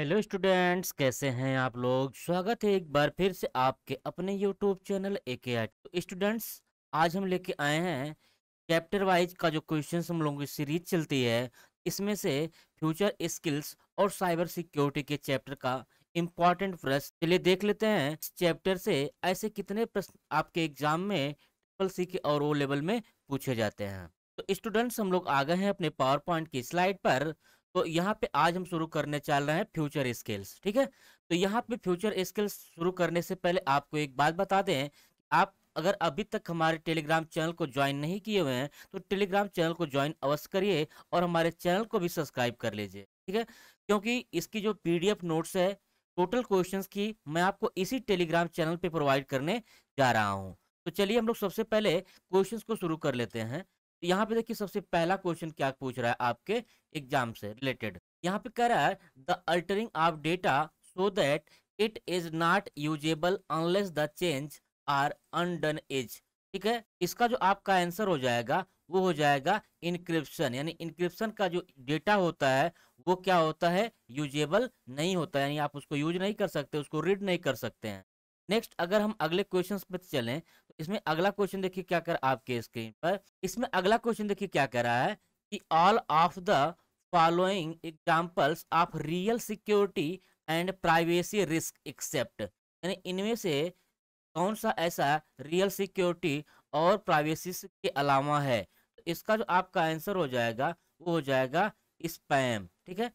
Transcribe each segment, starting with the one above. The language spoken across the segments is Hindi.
हेलो स्टूडेंट्स कैसे हैं आप लोग स्वागत है एक बार फिर से आपके अपने यूट्यूब चैनल ए के तो स्टूडेंट्स आज हम लेके आए हैं चैप्टर वाइज का जो क्वेश्चन हम लोगों की सीरीज चलती है इसमें से फ्यूचर स्किल्स और साइबर सिक्योरिटी के चैप्टर का इम्पॉर्टेंट प्रश्न चलिए देख लेते हैं इस चैप्टर से ऐसे कितने प्रश्न आपके एग्जाम में ट्रिपल सी के और ओ लेवल में पूछे जाते हैं तो स्टूडेंट्स हम लोग आ गए हैं अपने पावर पॉइंट की स्लाइड पर तो यहाँ पे आज हम शुरू करने चल रहे हैं फ्यूचर स्किल्स ठीक है तो यहाँ पे फ्यूचर स्किल्स शुरू करने से पहले आपको एक बात बता दें आप अगर अभी तक हमारे टेलीग्राम चैनल को ज्वाइन नहीं किए हुए हैं तो टेलीग्राम चैनल को ज्वाइन अवश्य करिए और हमारे चैनल को भी सब्सक्राइब कर लीजिए ठीक है क्योंकि इसकी जो पीडीएफ नोट्स है टोटल क्वेश्चंस की मैं आपको इसी टेलीग्राम चैनल पे प्रोवाइड करने जा रहा हूँ तो चलिए हम लोग सबसे पहले क्वेश्चंस को शुरू कर लेते हैं तो यहाँ पे देखिए सबसे पहला क्वेश्चन क्या पूछ रहा है आपके एग्जाम से रिलेटेड यहाँ पे कह रहा है the altering of data so that it is not usable unless the change are undone is ठीक है इसका जो आपका आंसर हो जाएगा वो हो जाएगा इनक्रिप्शन यानी इनक्रिप्शन का जो डेटा होता है वो क्या होता है यूजेबल नहीं होता यानी आप उसको यूज नहीं कर सकते उसको रीड नहीं कर सकते हैं नेक्स्ट अगर हम अगले क्वेश्चन पे चले तो इसमें अगला क्वेश्चन देखिए क्या कर आपके स्क्रीन पर इसमें अगला क्वेश्चन देखिए क्या कर रहा है कि all of the following examples of real security and privacy risk except यानी इनमें से कौन सा ऐसा रियल सिक्योरिटी और प्राइवेसी के अलावा है तो इसका जो आपका आंसर हो जाएगा वो हो जाएगा स्पैम ठीक है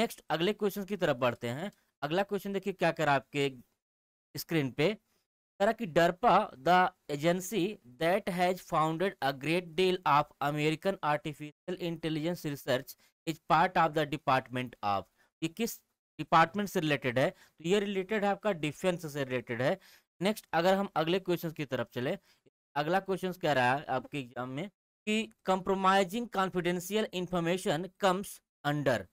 नेक्स्ट अगले क्वेश्चन की तरफ बढ़ते हैं अगला क्वेश्चन देखिए क्या कर आपके स्क्रीन पे तरह की DARPA the agency that has founded a great deal of American artificial intelligence research is part of the department of ये किस डिपार्टमेंट से रिलेटेड है तो ये रिलेटेड है आपका डिफेंस से रिलेटेड है नेक्स्ट अगर हम अगले क्वेश्चन की तरफ चले अगला क्वेश्चन क्या रहा है आपके एग्जाम में कि compromising confidential information comes under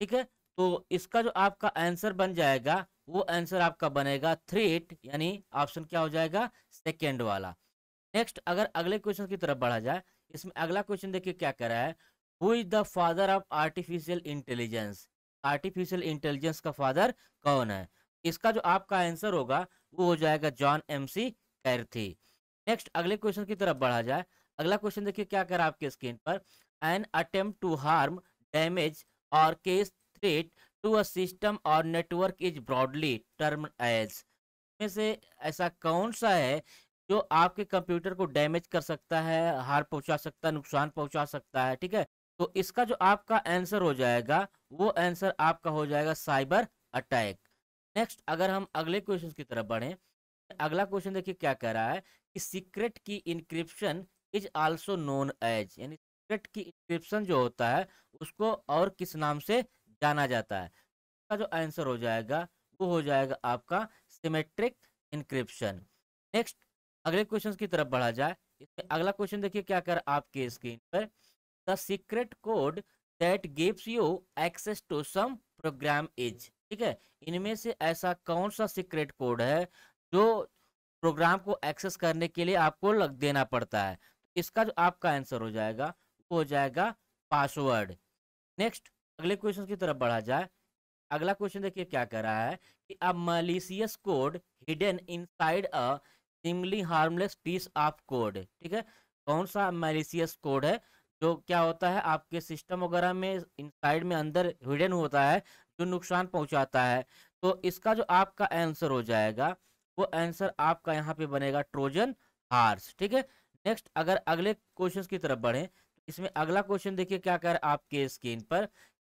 ठीक है तो इसका जो आपका आंसर बन जाएगा वो आंसर आपका बनेगा थ्री एट यानी ऑप्शन क्या हो जाएगा सेकेंड वाला नेक्स्ट अगर अगले क्वेश्चन की तरफ बढ़ा जाए इसमें अगला क्वेश्चन देखिए क्या कह रहा है who is the father of artificial intelligence artificial intelligence का फादर कौन है इसका जो आपका आंसर होगा वो हो जाएगा John M C Carthy next अगले क्वेश्चन की तरफ बढ़ा जाए अगला क्वेश्चन देखिए क्या कह रहा है आपके स्क्रीन पर an attempt to harm damage और cause threat to a system और network is broadly term as में से ऐसा कौन सा है जो आपके कंप्यूटर को डैमेज कर सकता है हार पहुंचा सकता है नुकसान पहुंचा सकता है ठीक है तो इसका जो आपका आंसर हो जाएगा वो आंसर आपका हो जाएगा साइबर अटैक नेक्स्ट अगर हम अगले क्वेश्चन की तरफ बढ़ें अगला क्वेश्चन देखिए क्या कह रहा है कि secret key encryption is also known as यानी सीक्रेट की इंक्रिप्शन जो होता है उसको और किस नाम से जाना जाता है इसका जो आंसर हो जाएगा वो हो जाएगा आपका सिमेट्रिक इंक्रिप्शन नेक्स्ट अगले क्वेश्चन की तरफ बढ़ा जाए इसमें अगला क्वेश्चन देखिए क्या कर आपके स्क्रीन पर the secret code that gives you access to some program is ठीक है इनमें से ऐसा कौन सा सीक्रेट कोड है जो प्रोग्राम को एक्सेस करने के लिए आपको लग देना पड़ता है तो इसका जो आपका आंसर हो जाएगा वो हो जाएगा पासवर्ड नेक्स्ट अगले क्वेश्चन की तरफ बढ़ा जाए अगला क्वेश्चन देखिए क्या कह रहा है कि अब malicious code hidden inside a seemingly harmless piece of code ठीक है कौन सा मलिशियस कोड है जो क्या होता है आपके सिस्टम वगैरह में इनसाइड में अंदर हिडन होता है जो नुकसान पहुंचाता है तो इसका जो आपका आंसर हो जाएगा वो आंसर आपका यहाँ पे बनेगा ट्रोजन हार्स ठीक है नेक्स्ट अगर अगले क्वेश्चन की तरफ बढ़े इसमें अगला क्वेश्चन देखिए क्या कह रहा है आपके स्क्रीन पर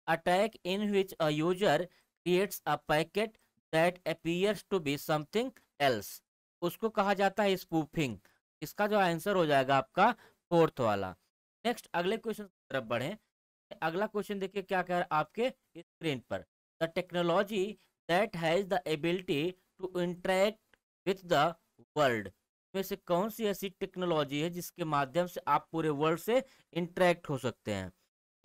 attack in which a user creates a packet that appears to be something else उसको कहा जाता है स्पूफिंग इसका जो आंसर हो जाएगा आपका फोर्थ वाला नेक्स्ट अगले क्वेश्चन की तरफ बढ़े अगला क्वेश्चन देखिए क्या कह रहा है आपके स्क्रीन पर the technology that has the ability to interact with the world में से कौन सी ऐसी टेक्नोलॉजी है जिसके माध्यम से आप पूरे वर्ल्ड से इंटरेक्ट हो सकते हैं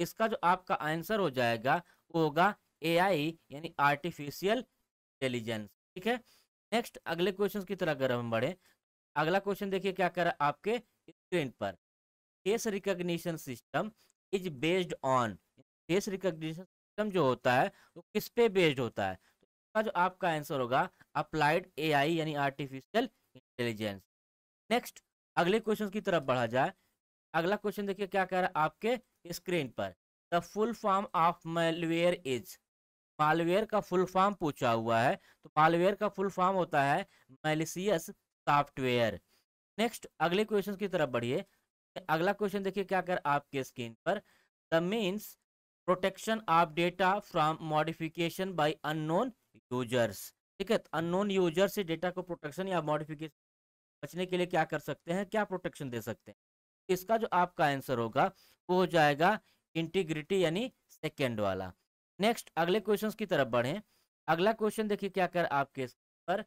इसका जो आपका आंसर हो जाएगा वो होगा एआई यानी आर्टिफिशियल इंटेलिजेंस ठीक है नेक्स्ट अगले क्वेश्चन की तरह अगर हम बढ़े अगला क्वेश्चन देखिए क्या कर आपके स्क्रीन पर face recognition system is based on face recognition system जो होता है वो किस पे बेस्ड होता है तो इसका जो आपका आंसर होगा अप्लाइड ए यानी आर्टिफिशियल इंटेलिजेंस नेक्स्ट अगले क्वेश्चन की तरफ बढ़ा जाए अगला क्वेश्चन देखिए क्या कह रहा है आपके स्क्रीन पर the full form of malware is malware का फुल फॉर्म पूछा हुआ है तो मालवेयर का फुल फॉर्म होता है मेलिसियस सॉफ्टवेयर नेक्स्ट अगले क्वेश्चन की तरफ बढ़िए अगला क्वेश्चन देखिए क्या कर आपके स्क्रीन पर the means protection of data from modification by unknown users ठीक है अननोन तो यूजर्स से डेटा को प्रोटेक्शन या मॉडिफिकेशन बचने के लिए क्या कर सकते हैं क्या प्रोटेक्शन दे सकते हैं इसका जो आपका आंसर होगा वो हो जाएगा इंटीग्रिटी यानी सेकेंड वाला नेक्स्ट अगले क्वेश्चन की तरफ बढ़ें अगला क्वेश्चन देखिए क्या कर आपके पर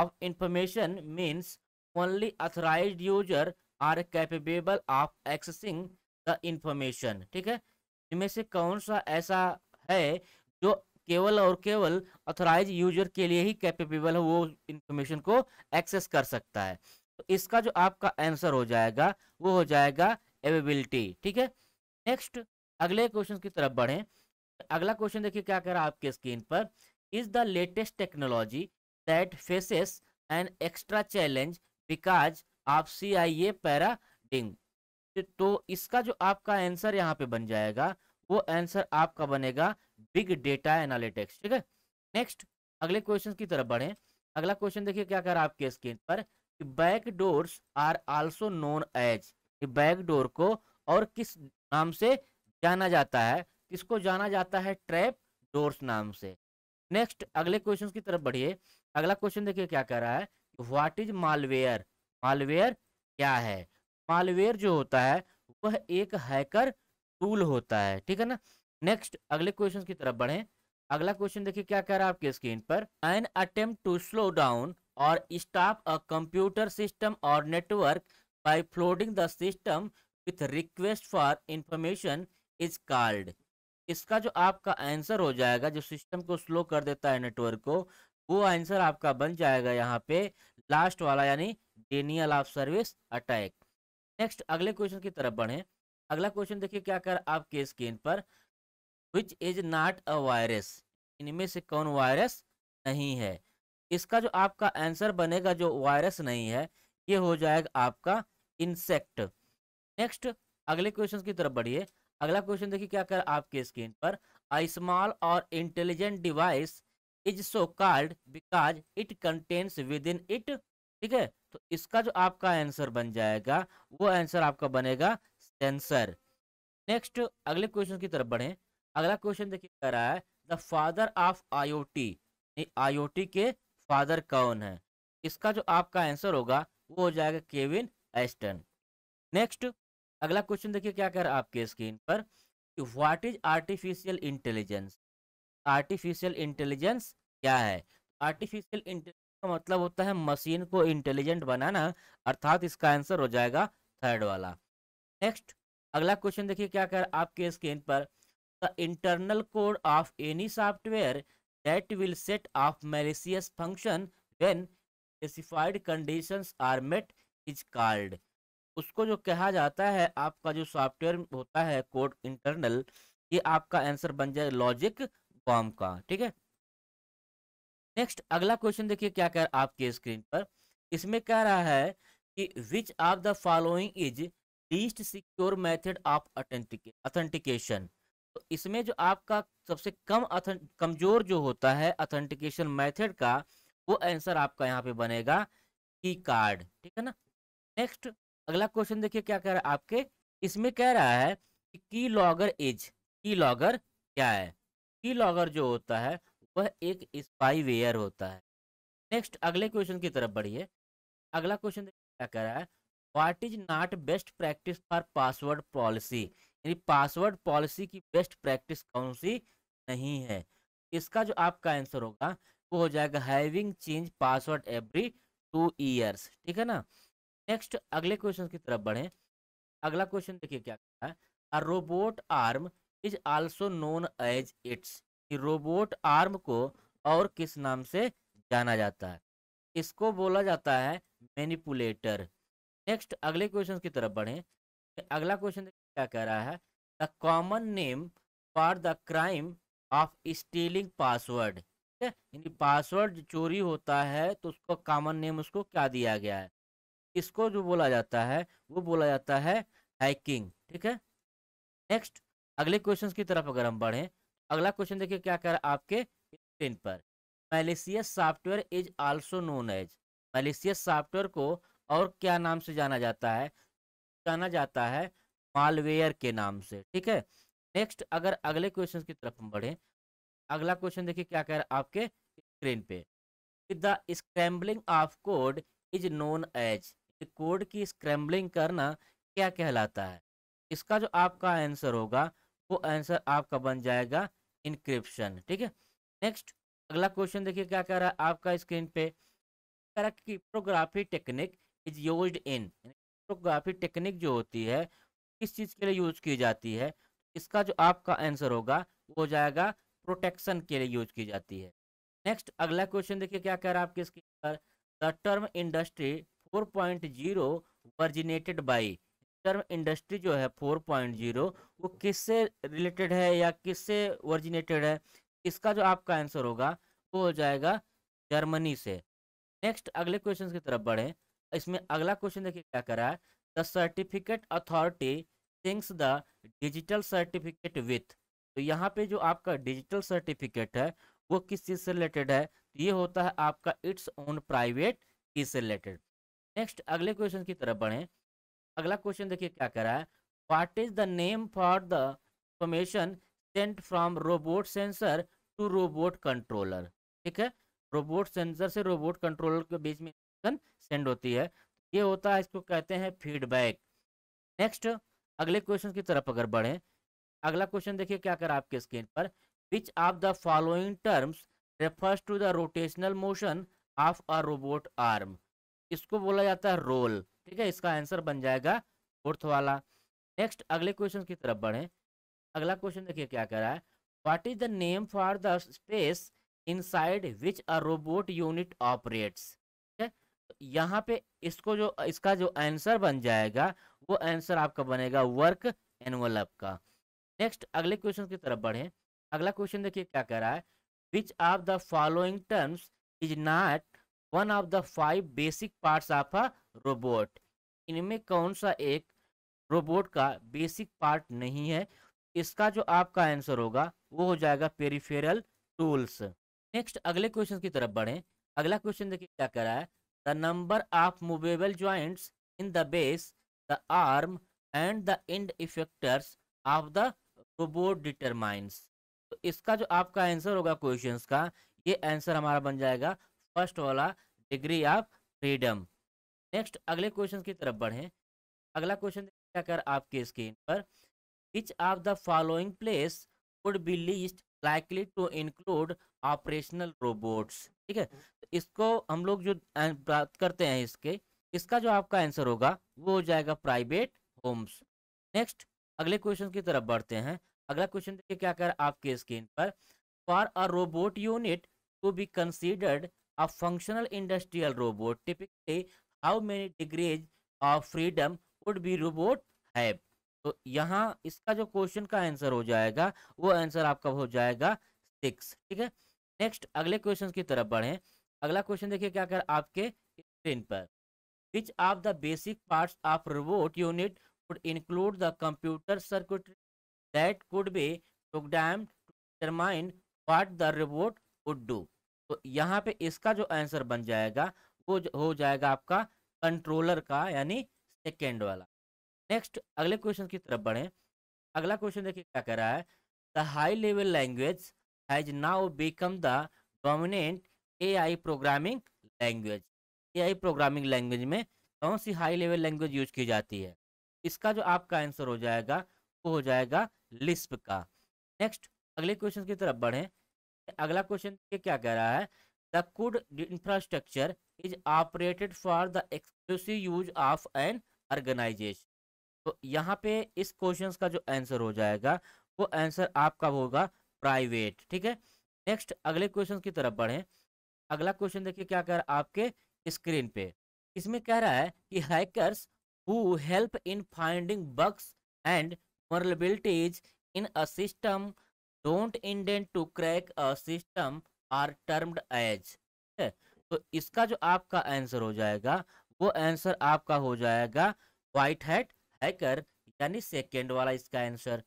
of information means only authorise user are capable of accessing the information ठीक है इनमें से कौन सा ऐसा है जो केवल और केवल अथोराइज यूजर के लिए ही कैपेबल है वो इंफॉर्मेशन को एक्सेस कर सकता है तो इसका जो आपका आंसर हो जाएगा वो हो जाएगा एवेबिलिटी ठीक है नेक्स्ट अगले क्वेश्चन की तरफ बढ़ें अगला क्वेश्चन देखिए क्या कह रहा है आपके स्क्रीन पर is the latest technology that faces an extra challenge because of C I A डिंग तो इसका जो आपका आंसर यहाँ पे बन जाएगा वो आंसर आपका बनेगा बिग डेटा एनालिटिक्स ठीक है नेक्स्ट अगले क्वेश्चन की तरफ बढ़ें अगला क्वेश्चन देखिए क्या कर रहा है आपके स्क्रीन पर back door are also known as back door को और किस नाम से जाना जाता है किसको जाना जाता है ट्रैप डोर्स नाम से नेक्स्ट अगले क्वेश्चन की तरफ बढ़िए अगला क्वेश्चन देखिए क्या कह रहा है व्हाट इज मालवेयर मालवेयर क्या है मालवेयर जो होता है वह एक हैकर टूल होता है ठीक है ना नेक्स्ट अगले क्वेश्चन की तरफ बढ़े अगला क्वेश्चन देखिए क्या कह रहा है आपके स्क्रीन पर an attempt to slow down और स्टाफ अ कंप्यूटर सिस्टम और network by flooding the system with request for information is called इसका जो आपका आंसर हो जाएगा जो सिस्टम को स्लो कर देता है नेटवर्क को वो आंसर आपका बन जाएगा यहाँ पे लास्ट वाला यानी denial of service attack next अगले क्वेश्चन की तरफ बढ़ें अगला क्वेश्चन देखिए क्या कर आपके स्क्रीन पर which is not a virus इनमें से कौन वायरस नहीं है इसका जो आपका आंसर बनेगा जो वायरस नहीं है ये हो जाएगा आपका इंसेक्ट नेक्स्ट अगले क्वेश्चन की तरफ बढ़िए अगला क्वेश्चन देखिए क्या कर आपके स्क्रीन पर आई स्मॉल और intelligent device is so called because it contains within it ठीक है तो इसका जो आपका आंसर बन जाएगा वो आंसर आपका बनेगा सेंसर नेक्स्ट अगले क्वेश्चन की तरफ बढ़े अगला क्वेश्चन देखिए कह रहा है the father of IoT IoT के फादर कौन है इसका जो आपका आंसर होगा वो हो जाएगा केविन एस्टन नेक्स्ट अगला क्वेश्चन देखिए क्या कर आपके स्क्रीन पर what is artificial intelligence artificial intelligence क्या है आर्टिफिशियल इंटेलिजेंस का मतलब होता है मशीन को इंटेलिजेंट बनाना अर्थात इसका आंसर हो जाएगा थर्ड वाला नेक्स्ट अगला क्वेश्चन देखिए क्या कर आपके स्क्रीन पर the internal code of any software that will set off malicious function when specified conditions are met is called उसको जो कहा जाता है आपका जो सॉफ्टवेयर होता है कोड इंटरनल ये आपका आंसर बन जाए लॉजिक बॉम का ठीक है नेक्स्ट अगला क्वेश्चन देखिए क्या कह रहा है आपके स्क्रीन पर इसमें कह रहा है कि which of the following is least secure method of authentication तो इसमें जो आपका सबसे कम कमजोर जो होता है ऑथेंटिकेशन मेथड का वो आंसर आपका यहाँ पे बनेगा की कार्ड ठीक है ना नेक्स्ट अगला क्वेश्चन देखिए क्या कह रहा है आपके इसमें कह रहा है कि की लॉगर इज की लॉगर क्या है की लॉगर जो होता है वह एक स्पाईवेयर होता है नेक्स्ट अगले क्वेश्चन की तरफ बढ़िए अगला क्वेश्चन क्या कह रहा है what is not best practice for password policy यानी पासवर्ड पॉलिसी की बेस्ट प्रैक्टिस कौन सी नहीं है इसका जो आपका आंसर होगा वो हो जाएगा having change password every two years ठीक है ना नेक्स्ट अगले क्वेश्चन की तरफ बढ़ें अगला क्वेश्चन देखिए क्या कहता है a robot arm is also known as its robot arm को और किस नाम से जाना जाता है इसको बोला जाता है मैनिपुलेटर नेक्स्ट अगले क्वेश्चन की तरफ बढ़ें अगला क्वेश्चन क्या कह रहा है the common name for the crime of stealing password यानी पासवर्ड चोरी होता है तो उसको कॉमन नेम उसको क्या दिया गया है इसको जो बोला जाता है वो बोला जाता है हैकिंग ठीक है नेक्स्ट अगले क्वेश्चंस की तरफ अगर हम बढ़ें अगला क्वेश्चन देखिए क्या कह रहा है आपके स्क्रीन पर malicious software is also known as malicious software को और क्या नाम से जाना जाता है जाना जाता है मालवेयर के नाम से ठीक है नेक्स्ट अगर अगले क्वेश्चन की तरफ हम बढ़े अगला क्वेश्चन देखिए क्या कह रहा है आपके स्क्रीन पे the scrambling of code is known as code की स्क्रैम्बलिंग करना क्या कहलाता है इसका जो आपका आंसर होगा वो आंसर आपका बन जाएगा इनक्रिप्शन ठीक है नेक्स्ट अगला क्वेश्चन देखिए क्या कह रहा है आपका स्क्रीन पे करेक्ट की cryptography technique is used in cryptography technique जो होती है किस चीज़ के लिए यूज की जाती है इसका जो आपका आंसर होगा वो हो जाएगा प्रोटेक्शन के लिए यूज की जाती है नेक्स्ट अगला क्वेश्चन देखिए क्या कह रहा है आपके इसके ऊपर the term industry 4.0 point zero originated by term industry जो है 4.0 वो किससे रिलेटेड है या किससे वर्जिनेटेड है इसका जो आपका आंसर होगा वो हो जाएगा जर्मनी से नेक्स्ट अगले क्वेश्चन की तरफ बढ़ें इसमें अगला क्वेश्चन देखिए क्या कर रहा है the certificate authority signs the digital certificate with तो यहाँ पे जो आपका डिजिटल सर्टिफिकेट है वो किस चीज़ से रिलेटेड है तो ये होता है आपका इट्स ओन प्राइवेट की से रिलेटेड नेक्स्ट अगले क्वेश्चन की तरफ बढ़े अगला क्वेश्चन देखिए क्या कह रहा है what is the name for the information sent from robot sensor to robot controller ठीक है रोबोट सेंसर से रोबोट कंट्रोलर के बीच में सेंड होती है ये होता है इसको कहते हैं फीडबैक नेक्स्ट अगले क्वेश्चन की तरफ अगर बढ़े अगला क्वेश्चन देखिए क्या कर आपके स्क्रीन पर which of the following terms refers to the rotational motion of a robot arm इसको बोला जाता है रोल ठीक है इसका आंसर बन जाएगा फोर्थ वाला नेक्स्ट अगले क्वेश्चन की तरफ बढ़े अगला क्वेश्चन देखिए क्या कह रहा है what is the name for the space inside which a robot unit operates यहाँ पे इसको जो इसका जो आंसर बन जाएगा वो आंसर आपका बनेगा वर्क एनवलप का नेक्स्ट अगले क्वेश्चन की तरफ बढ़े अगला क्वेश्चन देखिए क्या कह रहा है which of the following terms is not one of the five basic parts of a robot इनमें कौन सा एक रोबोट का बेसिक पार्ट नहीं है इसका जो आपका आंसर होगा वो हो जाएगा पेरिफेरल टूल्स नेक्स्ट अगले क्वेश्चन की तरफ बढ़ें अगला क्वेश्चन देखिए क्या कह रहा है the number of movable joints in the base, the arm and the end effectors of the robot determines. तो इसका जो आपका आंसर होगा क्वेश्चंस का ये आंसर हमारा बन जाएगा फर्स्ट वाला डिग्री ऑफ फ्रीडम नेक्स्ट अगले क्वेश्चन की तरफ बढ़ें अगला क्वेश्चन क्या कर आपके स्क्रीन पर which of the following place would be least likely to include operational robots ठीक है इसको हम लोग जो बात करते हैं इसके इसका जो आपका आंसर होगा वो हो जाएगा प्राइवेट होम्स नेक्स्ट अगले क्वेश्चन की तरफ बढ़ते हैं अगला क्वेश्चन देखिए क्या कर आपके स्क्रीन पर for a robot unit to be considered a functional industrial robot typically how many degrees of freedom would be robot have तो यहाँ इसका जो क्वेश्चन का आंसर हो जाएगा वो आंसर आपका हो जाएगा सिक्स ठीक है नेक्स्ट अगले क्वेश्चन की तरफ बढ़ें अगला क्वेश्चन देखिए क्या कर आपके स्क्रीन पर which of the basic part of robot unit would include the computer circuitry that could be program to determine what the robot would do तो यहाँ पे इसका जो आंसर बन जाएगा वो हो जाएगा आपका कंट्रोलर का यानी सेकेंड वाला नेक्स्ट अगले क्वेश्चन की तरफ बढ़ें अगला क्वेश्चन देखिए क्या कह रहा है the high level language has now become the dominant AI programming language AI programming language में कौन सी हाई लेवल लैंग्वेज यूज की जाती है इसका जो आपका आंसर हो जाएगा वो हो जाएगा लिस्प का नेक्स्ट अगले क्वेश्चन की तरफ बढ़ें अगला क्वेश्चन क्या कह रहा है the cloud infrastructure is operated for the exclusive use of an organisation तो यहाँ पे इस क्वेश्चन का जो आंसर हो जाएगा वो आंसर आपका होगा प्राइवेट ठीक है नेक्स्ट अगले क्वेश्चन की तरफ बढ़ें अगला क्वेश्चन देखिए क्या कह रहा है आपके स्क्रीन पे इसमें कह रहा है कि hackers who help in finding bugs and vulnerabilities in a system don't intend to crack a system are termed as तो इसका जो आपका आंसर हो जाएगा वो आंसर आपका हो जाएगा व्हाइट हैट हैकर यानी सेकेंड वाला इसका आंसर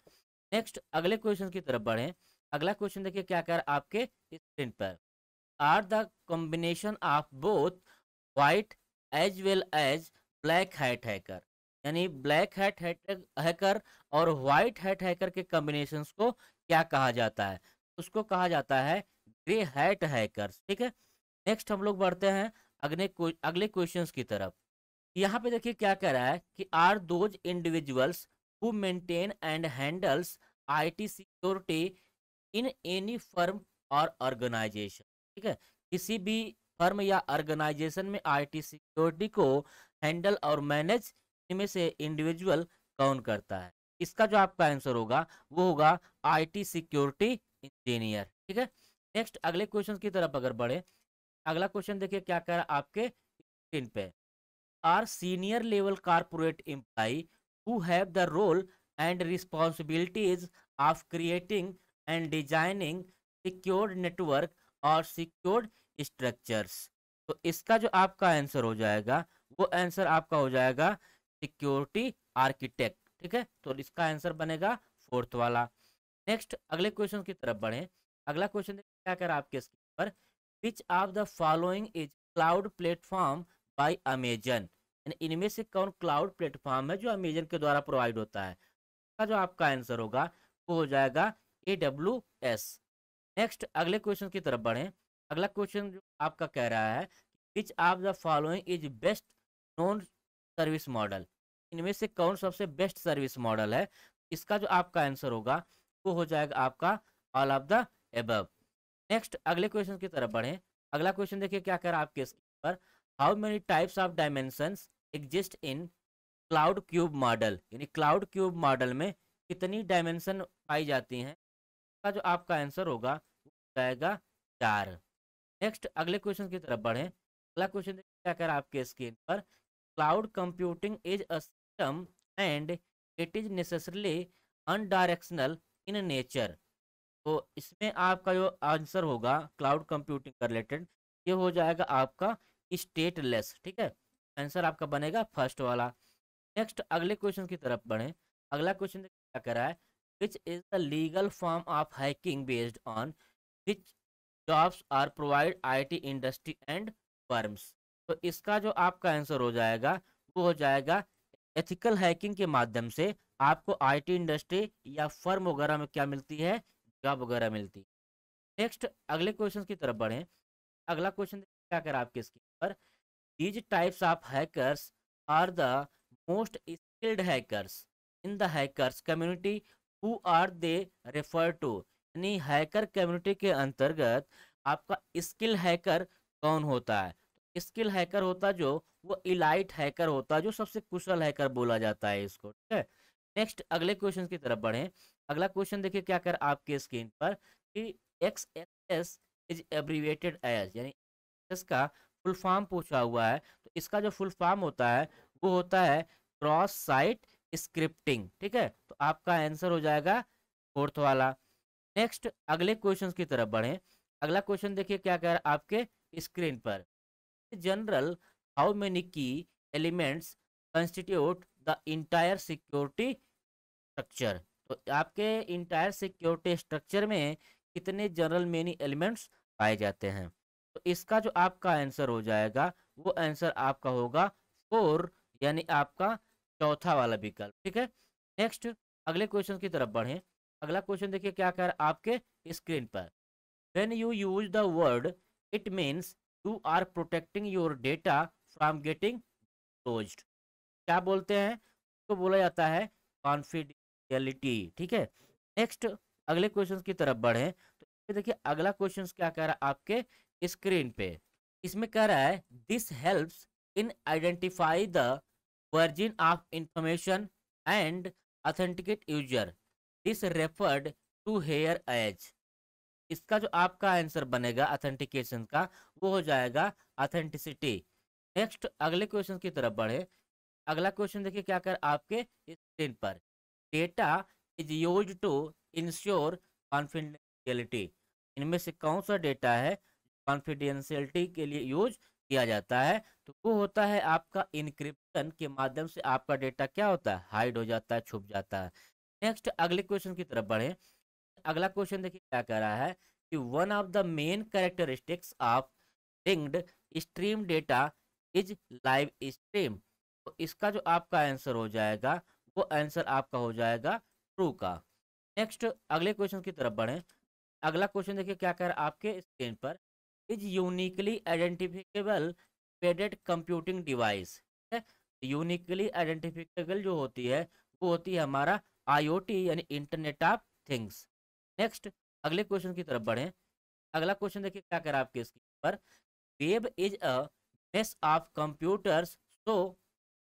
नेक्स्ट अगले क्वेश्चन की तरफ बढ़ें अगला क्वेश्चन देखिए क्या कह रहा है आपके स्क्रीन पर are the combination of both white as well as black hat hacker यानी ब्लैक हैट हैकर और व्हाइट हैट हैकर के कॉम्बिनेशन को क्या कहा जाता है उसको कहा जाता है ग्रे हैट हैकर ठीक है नेक्स्ट हम लोग बढ़ते हैं अगले अगले क्वेश्चन की तरफ यहाँ पे देखिए क्या कह रहा है कि are those individuals who maintain and handles IT security in any firm और ऑर्गेनाइजेशन ठीक है किसी भी फर्म या ऑर्गेनाइजेशन में आईटी सिक्योरिटी को हैंडल और मैनेज में से इंडिविजुअल कौन करता है इसका जो आपका आंसर होगा वो होगा आईटी सिक्योरिटी इंजीनियर ठीक है नेक्स्ट अगले क्वेश्चन की तरफ अगर बढ़े अगला क्वेश्चन देखिए क्या कह रहा है आपके स्क्रीन पे are senior level corporate employee who have the role and responsibilities of creating and designing secure network और सिक्योर्ड स्ट्रक्चर्स तो इसका जो आपका आंसर हो जाएगा वो आंसर आपका हो जाएगा सिक्योरिटी आर्किटेक्ट ठीक है तो इसका आंसर बनेगा फोर्थ वाला नेक्स्ट अगले क्वेश्चन की तरफ बढ़े अगला क्वेश्चन क्या कर आपके स्क्रीन पर which of the following is cloud platform by Amazon इनमें से कौन क्लाउड प्लेटफॉर्म है जो अमेजन के द्वारा प्रोवाइड होता है इसका जो आपका आंसर होगा वो हो जाएगा ए डब्ल्यू एस नेक्स्ट अगले क्वेश्चन की तरफ बढ़ें अगला क्वेश्चन जो आपका कह रहा है which of the following is best known service model इनमें से कौन सबसे बेस्ट सर्विस मॉडल है इसका जो आपका आंसर होगा वो हो जाएगा आपका all of the ab next अगले क्वेश्चन की तरफ बढ़ें अगला क्वेश्चन देखिए क्या कह रहा है आपके स्क्रीन पर how many types of dimension exist in cloud cube model यानी क्लाउड क्यूब मॉडल में कितनी डायमेंशन पाई जाती हैं का जो आपका आंसर होगा जाएगा चार नेक्स्ट अगले क्वेश्चन की तरफ बढ़े अगला क्वेश्चन क्या कर आपके स्क्रीन पर cloud computing is a system and it is necessarily unidirectional in nature तो इसमें आपका जो आंसर होगा क्लाउड कंप्यूटिंग का रिलेटेड ये हो जाएगा आपका स्टेटलेस ठीक है आंसर आपका बनेगा फर्स्ट वाला नेक्स्ट अगले क्वेश्चन की तरफ बढ़े अगला क्वेश्चन क्या कर रहा है which is the legal form of hacking based on which jobs are provide IT industry and firms तो इसका जो आपका आंसर हो जाएगा वो हो जाएगा एथिकल हैकिंग के माध्यम से आपको आईटी इंडस्ट्री या फर्म वगैरह में क्या मिलती है जॉब वगैरह मिलती है नेक्स्ट अगले क्वेश्चन की तरफ बढ़ें अगला क्वेश्चन क्या कर आपके स्क्रीन पर these types of hackers are the most skilled hackers in the hackers community who are they refer to अपनी हैकर कम्युनिटी के अंतर्गत आपका स्किल हैकर कौन होता है स्किल हैकर होता जो वो इलाइट हैकर होता जो सबसे कुशल हैकर बोला जाता है इसको ठीक है नेक्स्ट अगले क्वेश्चन की तरफ बढ़ें अगला क्वेश्चन देखिए क्या कर आपके स्क्रीन पर कि X X S is abbreviated as यानी एस का फुल फॉर्म पूछा हुआ है तो इसका जो फुल फॉर्म होता है वो होता है क्रॉस साइट स्क्रिप्टिंग ठीक है तो आपका आंसर हो जाएगा फोर्थ वाला नेक्स्ट अगले क्वेश्चन की तरफ बढ़े अगला क्वेश्चन देखिए क्या कह रहा है आपके स्क्रीन पर general how many key elements constitute the entire security structure तो आपके इंटायर सिक्योरिटी स्ट्रक्चर में कितने जनरल मेनी एलिमेंट्स पाए जाते हैं तो इसका जो आपका आंसर हो जाएगा वो आंसर आपका होगा फोर यानी आपका चौथा वाला विकल्प ठीक है नेक्स्ट अगले क्वेश्चन की तरफ बढ़ें अगला क्वेश्चन देखिए क्या कह रहा है आपके स्क्रीन पर when you use the word it means you are protecting your data from getting close क्या बोलते हैं उसको तो बोला जाता है कॉन्फिडेंशियलिटी ठीक है नेक्स्ट अगले क्वेश्चन की तरफ बढ़े तो देखिए अगला क्वेश्चन क्या कह रहा है आपके स्क्रीन पे इसमें कह रहा है this helps in identify the origin of information and authenticate user this referred to here as इसका जो आपका आंसर बनेगा ऑथेंटिकेशन का वो हो जाएगा ऑथेंटिसिटी नेक्स्ट अगले क्वेश्चन की तरफ बढ़े अगला क्वेश्चन देखिए क्या कर आपके स्क्रीन पर data is use to ensure confidentiality इनमें से कौन सा डेटा है कॉन्फिडेंशियलिटी के लिए यूज किया जाता है तो वो होता है आपका इनक्रिप्शन के माध्यम से आपका डेटा क्या होता है हाइड हो जाता है छुप जाता है नेक्स्ट अगले क्वेश्चन की तरफ बढ़े अगला क्वेश्चन देखिए क्या कह रहा है कि one of the main characteristics of linked stream data is live stream तो इसका जो आपका आंसर हो जाएगा वो आंसर आपका हो जाएगा ट्रू का नेक्स्ट अगले क्वेश्चन की तरफ बढ़े अगला क्वेश्चन देखिए क्या कह रहा है आपके स्क्रीन पर is uniquely identifiable embedded computing device uniquely identifiable जो होती है वो होती है हमारा आईओटी यानी इंटरनेट ऑफ थिंग्स नेक्स्ट अगले क्वेश्चन की तरफ बढ़े अगला क्वेश्चन देखिए क्या कह रहा है आपके इसके ऊपर web is a mesh of computers so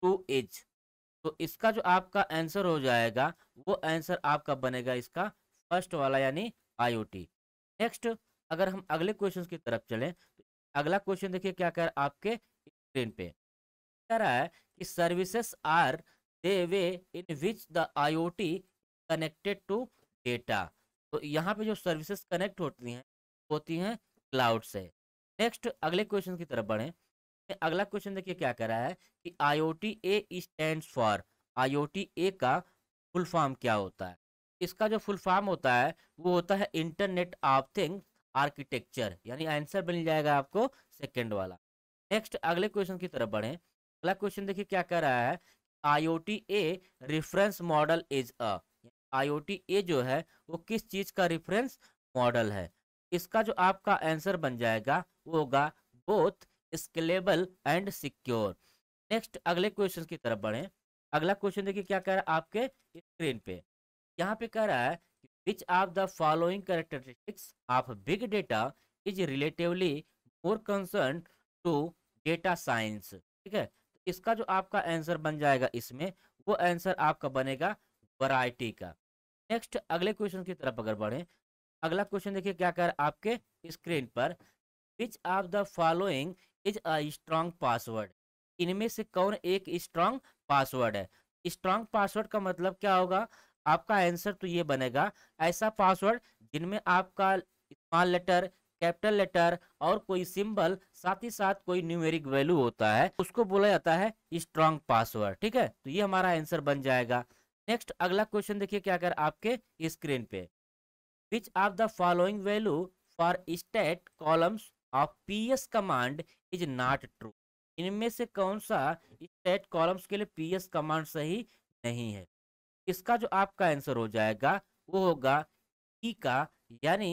two is तो इसका जो आपका आंसर हो जाएगा वो आंसर आपका बनेगा इसका फर्स्ट वाला यानी आईओटी नेक्स्ट अगर हम अगले क्वेश्चन की तरफ चलें तो अगला क्वेश्चन देखिए क्या कह रहा है आपके स्क्रीन पे कह रहा है कि services are the way in which the IoT connected to data तो यहाँ पे जो सर्विसेज कनेक्ट होती हैं होती हैं क्लाउड से नेक्स्ट अगले क्वेश्चन की तरफ बढ़ें अगला क्वेश्चन देखिए क्या कह रहा है कि I O T A stand for I O T A का फुल फॉर्म क्या होता है इसका जो फुल फॉर्म होता है वो होता है इंटरनेट ऑफ थिंग आर्किटेक्चर यानी आंसर मिल जाएगा आपको सेकेंड वाला नेक्स्ट अगले क्वेश्चन की तरफ बढ़ें अगला क्वेश्चन देखिए क्या कह रहा है IoT A reference model is a IoT A जो है वो किस चीज़ का रिफरेंस मॉडल है इसका जो आपका आंसर बन जाएगा वो होगा both scalable and secure next अगले क्वेश्चन की तरफ बढ़े अगला क्वेश्चन देखिए क्या कह रहा है आपके स्क्रीन पे यहाँ पे कह रहा है which of the following characteristics of big data is relatively more concern to data science ठीक है इसका जो आपका आंसर बन जाएगा इसमें वो आंसर आपका बनेगा वराइटी का नेक्स्ट अगले क्वेश्चन की तरफ अगर बढ़ें अगला क्वेश्चन देखिए क्या कर आपके स्क्रीन पर which of the following is a strong password इनमें से कौन एक स्ट्रांग पासवर्ड है स्ट्रांग पासवर्ड का मतलब क्या होगा आपका आंसर तो ये बनेगा ऐसा पासवर्ड जिनमें आपका स्मॉल लेटर कैपिटल लेटर और कोई सिंबल साथ ही साथ कोई न्यूमेरिक वैल्यू होता है उसको बोला जाता है स्ट्रॉन्ग पासवर्ड ठीक है तो ये हमारा आंसर बन जाएगा नेक्स्ट अगला क्वेश्चन देखिए क्या कर आपके स्क्रीन पे which are the following value for state columns of P S command is not true इनमें से कौन सा स्टेट कॉलम्स के लिए पी एस कमांड सही नहीं है इसका जो आपका आंसर हो जाएगा वो होगा ई का यानी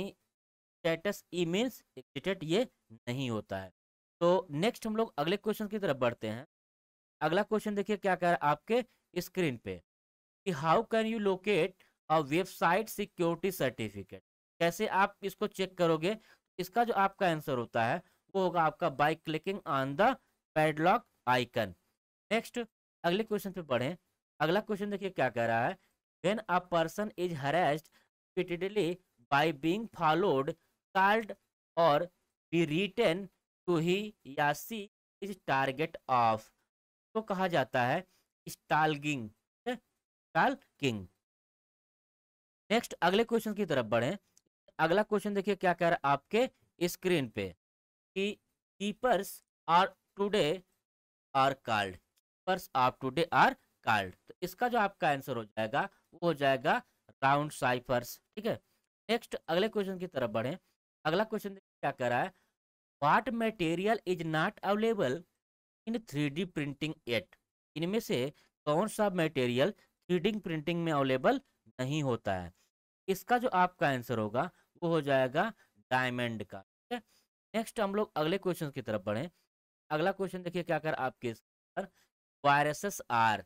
स्टेटस ईमेल्स एग्जिटेड ये नहीं होता है तो नेक्स्ट हम लोग अगले क्वेश्चन की तरफ बढ़ते हैं अगला क्वेश्चन देखिए क्या कह रहा है आपके स्क्रीन पे कि how can you locate a website security certificate कैसे आप इसको चेक करोगे इसका जो आपका आंसर होता है वो होगा आपका by clicking on the padlock icon next अगले क्वेश्चन पे बढ़े अगला क्वेश्चन देखिए क्या कह रहा है when a person is harassed repeatedly by being followed called और बी रिटर्न टू ही या सी इज टारगेट ऑफ तो कहा जाता है स्टालगिंग स्टालकिंग नेक्स्ट अगले क्वेश्चन की तरफ बढ़ें अगला क्वेश्चन देखिए क्या कह रहा है आपके स्क्रीन पे कि keepers are today are called keepers are today are called तो इसका जो आपका आंसर हो जाएगा वो हो जाएगा राउंड साइफर्स ठीक है नेक्स्ट अगले क्वेश्चन की तरफ बढ़ें अगला क्वेश्चन क्या कह रहा है what material is not available in three printing at इनमें से कौन सा मटेरियल थ्री प्रिंटिंग में अवेलेबल नहीं होता है इसका जो आपका आंसर होगा वो हो जाएगा डायमंड का ठीक है नेक्स्ट हम लोग अगले क्वेश्चन की तरफ बढ़े अगला क्वेश्चन देखिए क्या कर आपके वायरसेस आर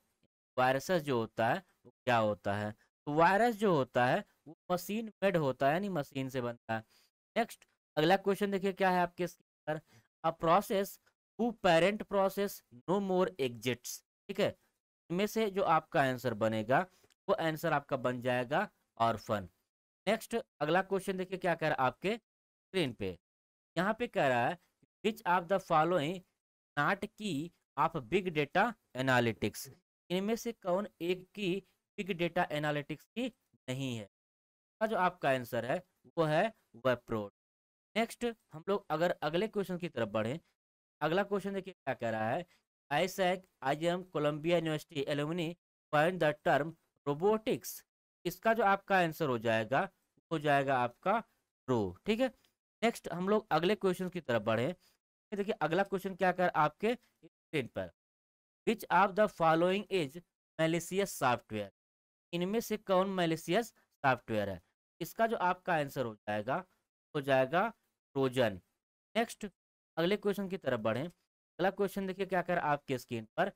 वायरसेस जो होता है वो क्या होता है तो वायरस जो होता है वो मशीन मेड होता है यानी मशीन से बनता है नेक्स्ट अगला क्वेश्चन देखिए क्या है आपके स्क्रीन पर a process who parent process no more exits ठीक है इनमें से जो आपका आंसर बनेगा वो आंसर आपका बन जाएगा ऑर्फन नेक्स्ट अगला क्वेश्चन देखिए क्या कह रहा है आपके स्क्रीन पे यहाँ पे कह रहा है which of the following not key of big data analytics इनमें से कौन एक की बिग डेटा एनालिटिक्स की नहीं है जो आपका आंसर है वो है वेप्रोड नेक्स्ट हम लोग अगर अगले क्वेश्चन की तरफ बढ़ें अगला क्वेश्चन देखिए क्या कह रहा है I I am Columbia University alumni point the term robotics इसका जो आपका आंसर हो जाएगा हो जाएगा आपका रो ठीक है नेक्स्ट हम लोग अगले क्वेश्चन की तरफ बढ़े देखिए अगला क्वेश्चन क्या कर आपके स्क्रीन पर which of the following is malicious software इनमें से कौन मेलेसियस सॉफ्टवेयर है इसका जो आपका आंसर हो जाएगा हो जाएगा ट्रोजन नेक्स्ट अगले क्वेश्चन की तरफ बढ़ें अगला क्वेश्चन देखिए क्या कर आपके स्क्रीन पर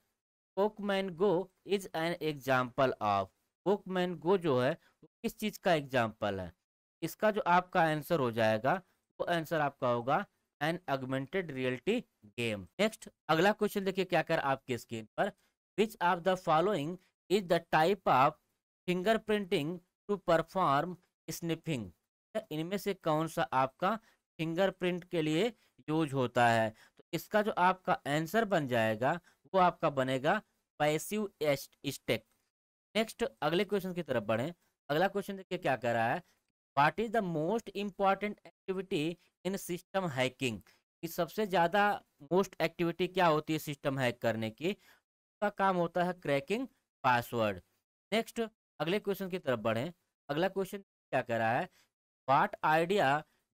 Pokemon Go is an example of Pokemon Go जो है वो किस चीज़ का एग्जाम्पल है इसका जो आपका आंसर हो जाएगा वो आंसर आपका होगा an augmented reality game next अगला क्वेश्चन देखिए क्या कर आपके स्क्रीन पर which of the following is the type of finger printing to perform sniffing तो इनमें से कौन सा आपका फिंगरप्रिंट के लिए यूज होता है तो इसका जो आपका आंसर बन जाएगा वो आपका बनेगा पैसिव स्टेक नेक्स्ट अगले क्वेश्चन की तरफ बढ़ें अगला क्वेश्चन देखिए क्या कह रहा है what is the most important activity in system hacking कि सबसे ज़्यादा मोस्ट एक्टिविटी क्या होती है सिस्टम हैक करने की उसका काम होता है क्रैकिंग पासवर्ड नेक्स्ट अगले क्वेश्चन की तरफ बढ़ें अगला क्वेश्चन क्या कह रहा है what idea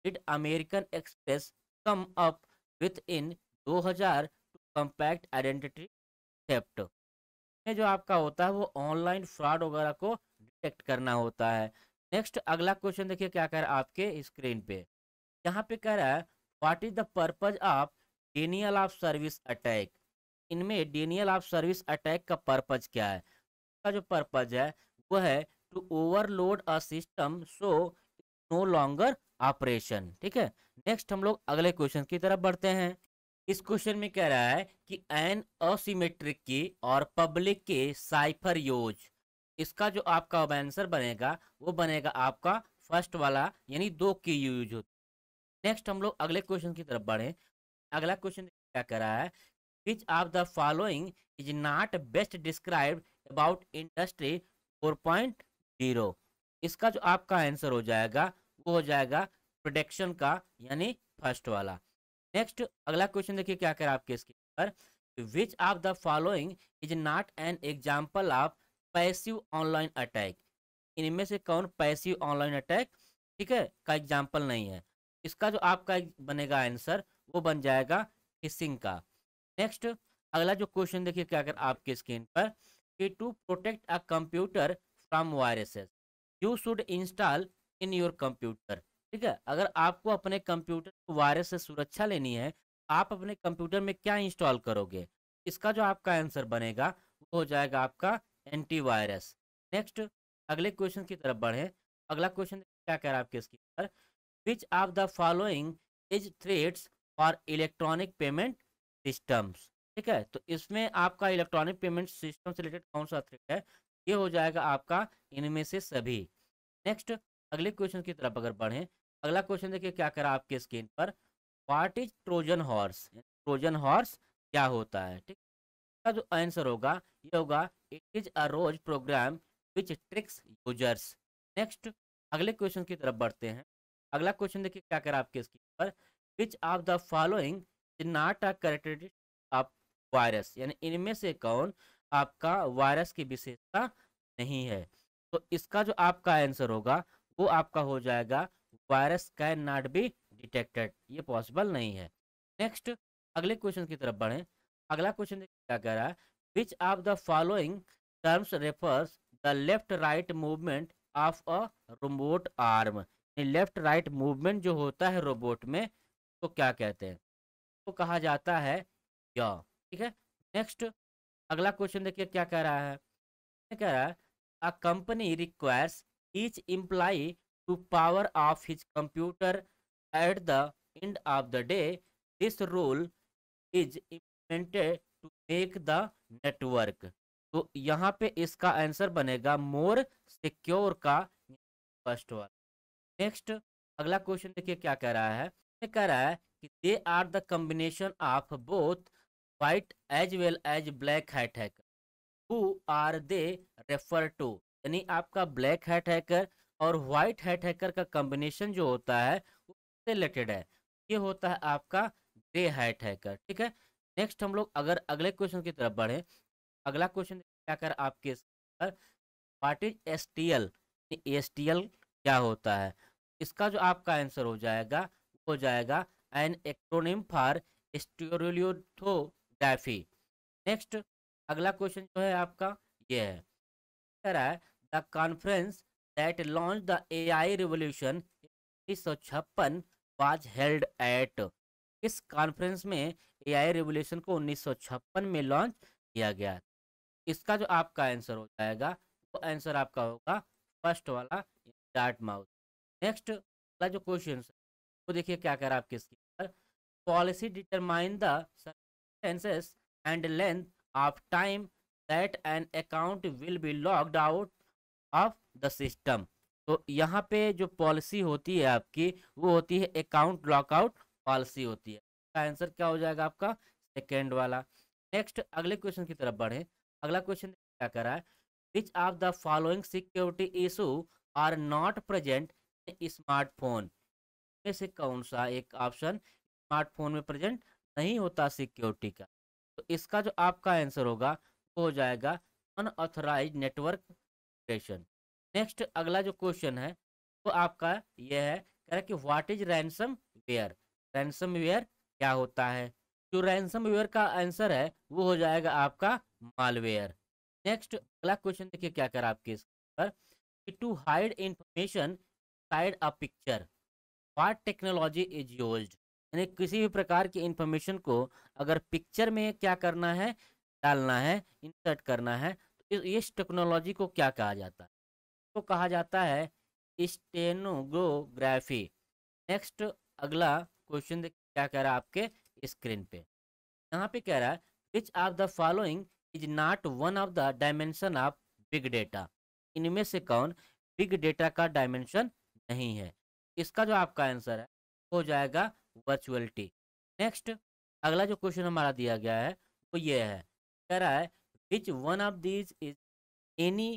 did American Express come up with in 2000 to compact identity theft जो आपका होता है वो ऑनलाइन फ्रॉड वगैरह को डिटेक्ट करना होता है नेक्स्ट अगला क्वेश्चन देखिए क्या कह रहा है आपके स्क्रीन पे यहाँ पे कह रहा है what is the purpose of denial of service attack इनमें डेनियल ऑफ सर्विस अटैक का पर्पज क्या है उसका जो पर्पज है वो है to overload a system so no longer operation ठीक है नेक्स्ट हम लोग अगले क्वेश्चन की तरफ बढ़ते हैं इस क्वेश्चन में कह रहा है कि एन असीमेट्रिक की और पब्लिक के साइफर यूज इसका जो आपका आंसर बनेगा वो बनेगा आपका फर्स्ट वाला यानी दो की यूज होती नेक्स्ट हम लोग अगले क्वेश्चन की तरफ बढ़े अगला क्वेश्चन क्या कह रहा है which of the following is not best describe about industry four point zero इसका जो आपका आंसर हो जाएगा वो हो जाएगा प्रोडक्शन का यानी फर्स्ट वाला नेक्स्ट अगला क्वेश्चन देखिए क्या कह रहा है आपके स्क्रीन पर which of the following is not an example of passive online attack इनमें से कौन पैसिव ऑनलाइन अटैक ठीक है का एग्जाम्पल नहीं है इसका जो आपका बनेगा आंसर वो बन जाएगा फिशिंग का नेक्स्ट अगला जो क्वेश्चन देखिए क्या कर आपके स्क्रीन पर कि to protect a computer from viruses you should install in your computer ठीक है अगर आपको अपने कंप्यूटर को वायरस से सुरक्षा लेनी है आप अपने कंप्यूटर में क्या इंस्टॉल करोगे इसका जो आपका आंसर बनेगा वो हो जाएगा आपका एंटीवायरस नेक्स्ट अगले क्वेश्चन की तरफ बढ़े अगला क्वेश्चन क्या कह रहा है आपके इसके पर which of the following is threats for electronic payment systems ठीक है तो इसमें आपका इलेक्ट्रॉनिक पेमेंट सिस्टम से रिलेटेड कौन सा थ्रेट है ये हो जाएगा आपका इनमें से सभी नेक्स्ट अगले क्वेश्चन की तरफ अगर बढ़ें अगला क्वेश्चन देखिए क्या करा आपके स्क्रीन पर what is Trojan horse Trojan horse क्या होता है ठीक इसका जो आंसर होगा ये होगा it is a rogue program which tricks users next अगले क्वेश्चन की तरफ बढ़ते हैं अगला क्वेश्चन देखिए क्या करा आपके स्क्रीन पर which of the following not a character of virus यानी इनमें से कौन आपका वायरस की विशेषता नहीं है तो इसका जो आपका आंसर होगा वो आपका हो जाएगा virus can not be detected ये पॉसिबल नहीं है नेक्स्ट अगले क्वेश्चन की तरफ बढ़ें अगला क्वेश्चन क्या कह रहा है which of the following terms refers the left right movement of a robot arm left right movement जो होता है रोबोट में तो क्या कहते हैं तो कहा जाता है या ठीक है नेक्स्ट अगला क्वेश्चन देखिए क्या कह रहा है कह रहा है a company requires each employee to power off his computer at the end of the day this rule is implemented to make the network तो यहाँ पे इसका आंसर बनेगा मोर सिक्योर का फर्स्ट वन नेक्स्ट अगला क्वेश्चन देखिए क्या कह रहा है कह रहा है कि they are the combination of both white as well as black hat hacker who are they refer to यानी आपका ब्लैक हैट हैकर और वाइट हैट हैकर का combination जो होता है उससे रिलेटेड है ये होता है आपका ग्रे हैट हैकर ठीक है नेक्स्ट हम लोग अगर अगले क्वेश्चन की तरफ बढ़े अगला क्वेश्चन क्या कर आपके what is S T L S T L क्या होता है इसका जो आपका आंसर हो जाएगा हो जाएगा an acronym for stereolithography next अगला क्वेश्चन जो है आपका ये है कह the conference that launch the A I revolution उन्नीस सौ छप्पन वॉज हेल्ड एट इस कॉन्फ्रेंस में ए आई रिवोल्यूशन को उन्नीस सौ छप्पन में लॉन्च किया गया इसका जो आपका आंसर हो जाएगा वो तो आंसर आपका होगा फर्स्ट वाला डार्ट माउथ नेक्स्ट वाला जो क्वेश्चन वो देखिए क्या कह रहा है आपके स्क्रीन पर policy determine the sir expenses and length of time that an account will be logged out of the system तो यहाँ पे जो पॉलिसी होती है आपकी वो होती है अकाउंट लॉकआउट पॉलिसी होती है इसका आंसर क्या हो जाएगा आपका सेकेंड वाला नेक्स्ट अगले क्वेश्चन की तरफ बढ़े अगला क्वेश्चन क्या करा है which of the following security issue are not present in smartphone में से कौन सा एक ऑप्शन स्मार्टफोन में प्रेजेंट नहीं होता सिक्योरिटी का तो इसका जो आपका आंसर होगा वो हो जाएगा अनऑथराइज नेटवर्क ऑपरेशन नेक्स्ट अगला जो क्वेश्चन है वो तो आपका यह है कह रहा कि what is ransomware ransomware क्या होता है जो रैनसम वेयर का आंसर है वो हो जाएगा आपका मालवेयर नेक्स्ट अगला क्वेश्चन देखिए क्या कह कर आपके पर to hide information inside a picture what technology is used यानी किसी भी प्रकार की इंफॉर्मेशन को अगर पिक्चर में क्या करना है डालना है इंसर्ट करना है तो इस टेक्नोलॉजी को क्या कहा जाता है तो कहा जाता है स्टेनोग्राफी नेक्स्ट अगला क्वेश्चन क्या कह रहा है आपके स्क्रीन पे यहाँ पे कह रहा है which of the following is not one of the dimension of big data इनमें से कौन बिग डेटा का डायमेंशन नहीं है इसका जो आपका आंसर है हो जाएगा वर्चुअलिटी नेक्स्ट अगला जो क्वेश्चन हमारा दिया गया है वो ये है कह रहा है which one of these is any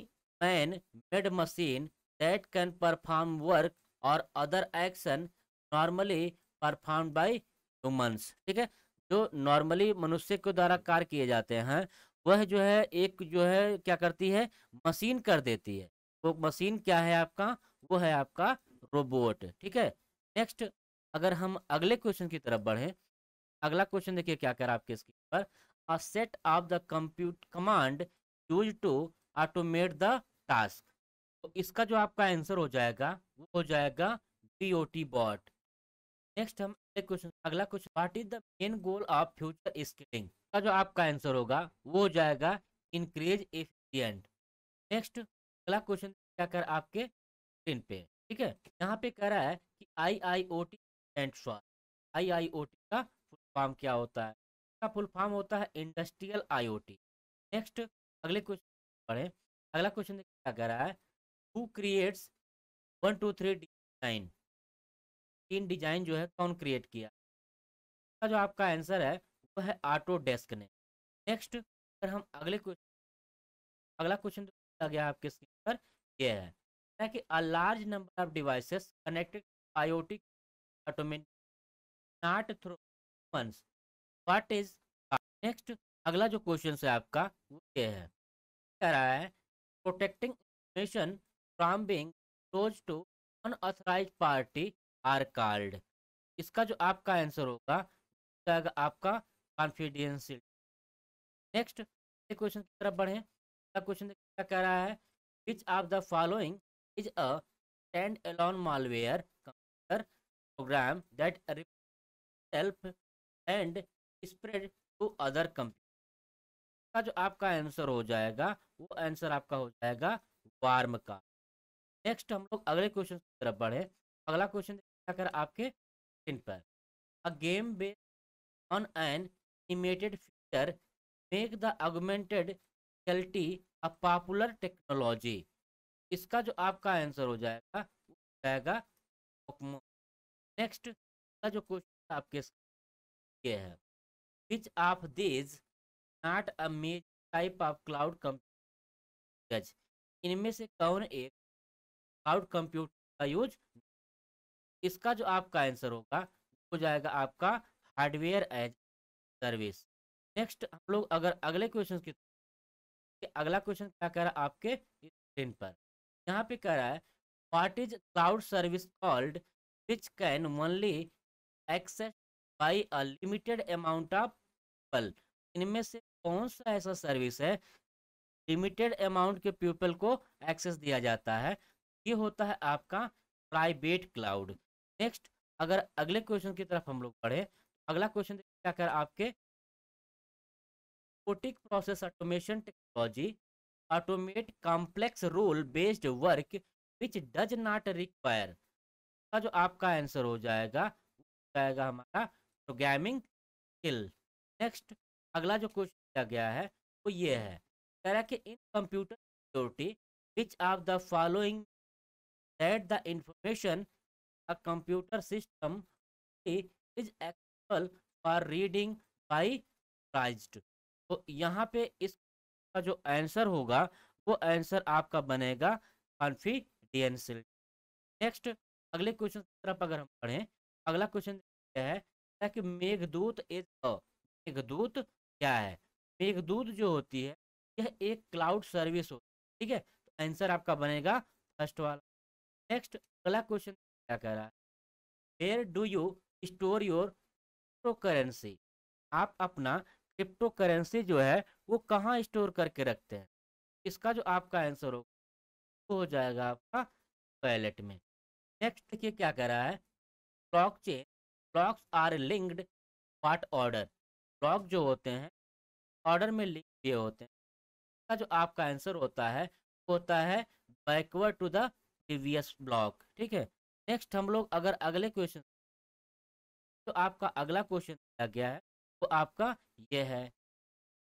man made machine that can perform work or other action normally perform by humans ठीक है जो नॉर्मली मनुष्य के द्वारा कार्य किए जाते हैं वह जो है एक जो है क्या करती है मशीन कर देती है वो मशीन क्या है आपका वो है आपका रोबोट ठीक है नेक्स्ट अगर हम अगले क्वेश्चन की तरफ बढ़ें अगला क्वेश्चन देखिए क्या कह रहा है आपके स्क्रीन पर a set of the compute command use to automate the task तो इसका जो आपका आंसर हो जाएगा वो हो जाएगा D O T bot next हम अगले क्वेश्चन अगला question what is the main goal of future skilling का जो आपका आंसर होगा वो हो जाएगा इंक्रीज एफिशिएंट नेक्स्ट अगला क्वेश्चन क्या कर आपके स्क्रीन पे ठीक है यहाँ पे कह रहा है कि I I O T and सॉयल आईआईओटी का फुल फॉर्म क्या होता है इसका फुल फॉर्म होता है इंडस्ट्रियल आईओटी नेक्स्ट अगले क्वेश्चन पढ़ें अगला क्वेश्चन क्या कह रहा है who creates one two three design तीन डिजाइन जो है कौन क्रिएट किया इसका जो आपका आंसर है वो है ऑटो डेस्क ने नेक्स्ट अगर हम अगले क्वेश्चन अगला क्वेश्चन दिया तो गया आपके स्क्रीन पर यह है कि a large number of devices connected IoT automate not through humans what is next अगला जो क्वेश्चन है आपका वो ये है कह रहा है protecting information from being closed to unauthorized party are called इसका जो आपका आंसर होगा आपका कॉन्फिडेंशियल नेक्स्ट क्वेश्चन की तरफ बढ़े क्वेश्चन क्या कह रहा है which of the following is a stand alone malware computer program that help and spread to other computer जो आपका answer हो जाएगा वो answer आपका हो जाएगा warm का नेक्स्ट हम लोग अगले क्वेश्चन की तरफ बढ़े अगला क्वेश्चन कर आपके स्क्रीन पर a game based on animated feature make the augmented reality a popular technology इसका जो आपका आंसर हो जाएगा वो जाएगा पोकमो नेक्स्ट का जो क्वेश्चन आपके ये है which of these not a maze type of cloud computer इनमें से कौन एक क्लाउड कंप्यूटर का यूज इसका जो आपका आंसर होगा हो जाएगा आपका हार्डवेयर एज सर्विस नेक्स्ट हम लोग अगर अगले क्वेश्चन की अगला क्वेश्चन क्या कह रहा है आपके स्क्रीन पर यहाँ पे कह रहा है what is cloud service called which can only access by a limited amount of people इनमें से कौन सा ऐसा सर्विस है लिमिटेड अमाउंट के पीपल को एक्सेस दिया जाता है ये होता है आपका प्राइवेट क्लाउड नेक्स्ट अगर अगले क्वेश्चन की तरफ हम लोग बढ़े अगला क्वेश्चन क्या कर आपके robotic process automation technology automate complex role based work which does not require का जो आपका आंसर हो जाएगा जाएगा हमारा प्रोग्रामिंग स्किल नेक्स्ट अगला जो क्वेश्चन दिया गया है वो ये है कह रहा है कि in computer security which are the following that the information a computer system is accessible for reading by prized तो यहाँ पे इस का जो आंसर होगा वो आंसर आपका बनेगा कॉन्फिडेंशियल नेक्स्ट अगले क्वेश्चन की तरफ अगर हम पढ़ें अगला क्वेश्चन क्या है कि मेघदूत इज मेघदूत क्या है मेघदूत जो होती है यह एक क्लाउड सर्विस होती है ठीक है तो आंसर आपका बनेगा फर्स्ट वाला नेक्स्ट अगला क्वेश्चन क्या कह रहा है where do you store your crypto currency आप अपना क्रिप्टो करेंसी जो है वो कहाँ स्टोर करके रखते हैं इसका जो आपका आंसर होगा वो हो जाएगा आपका वैलेट में नेक्स्ट देखिए क्या कह रहा है block chain blocks are linked what order block जो होते हैं ऑर्डर में लिंक किए होते हैं इसका जो आपका आंसर होता है होता है backward to the previous block ठीक है नेक्स्ट हम लोग अगर अगले क्वेश्चन तो आपका अगला क्वेश्चन दिया गया है तो आपका ये है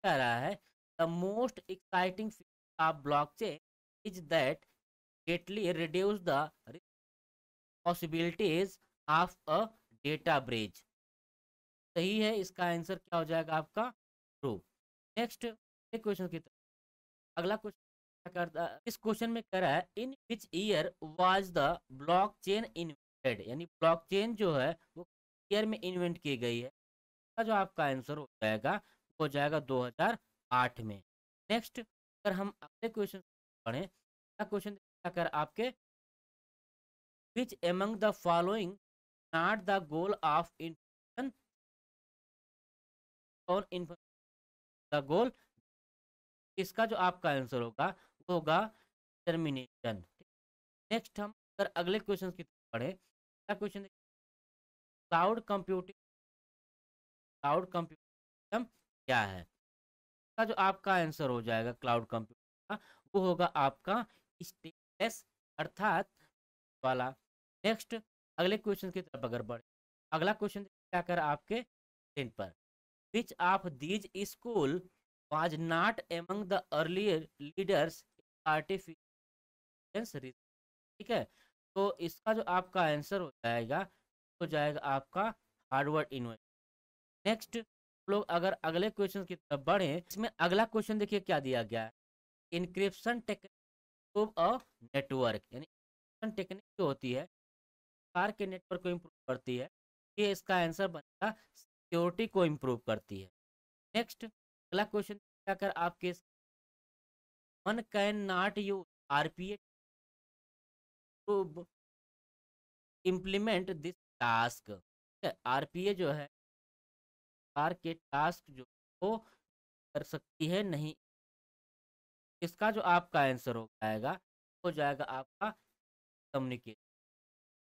कह रहा है the most exciting of block chain is that greatly reduce the risk possibilities of a data breach सही है इसका आंसर क्या हो जाएगा आपका ट्रू नेक्स्ट एक क्वेश्चन की तरफ अगला क्वेश्चन क्या करता इस क्वेश्चन में कह रहा है in which year was the block chain invented यानी ब्लॉक चेन जो है वो ईयर में इन्वेंट की गई है जो आपका आंसर हो जाएगा हो जाएगा 2008 में नेक्स्ट अगर हम अगले क्वेश्चन पढ़ें क्वेश्चन आपके which among the following not the goal of information और information द गोल इसका जो आपका आंसर होगा वो होगा टर्मिनेशन नेक्स्ट हम अगर अगले क्वेश्चन की तरफ पढ़े अगला question cloud computing cloud computing क्या है इसका जो आपका आंसर हो जाएगा क्लाउड कंप्यूटिंग का वो होगा आपका स्टेटलेस अर्थात वाला नेक्स्ट अगले क्वेश्चन की तरफ अगर बढ़े अगला क्वेश्चन क्या कर आपके स्क्रीन पर which of these school was not among the earlier leaders artificial ठीक है तो इसका जो आपका आंसर हो जाएगा हो तो जाएगा आपका हार्डवर्ड यूनिवर्सिटी नेक्स्ट लोग अगर अगले क्वेश्चन की तरफ बढ़े इसमें अगला क्वेश्चन देखिए क्या दिया गया है इनक्रिप्शन टेक्निक ऑफ नेटवर्क यानी टेक्निक जो होती है प्रकार के नेटवर्क को इम्प्रूव करती है ये इसका आंसर बनेगा सिक्योरिटी को इम्प्रूव करती है नेक्स्ट अगला क्वेश्चन जाकर आपके one can not you R P A implement this task R P A जो है आर के टास्क जो वो कर सकती है नहीं इसका जो आपका आंसर हो जाएगा हो जाएगा आपका कम्युनिकेशन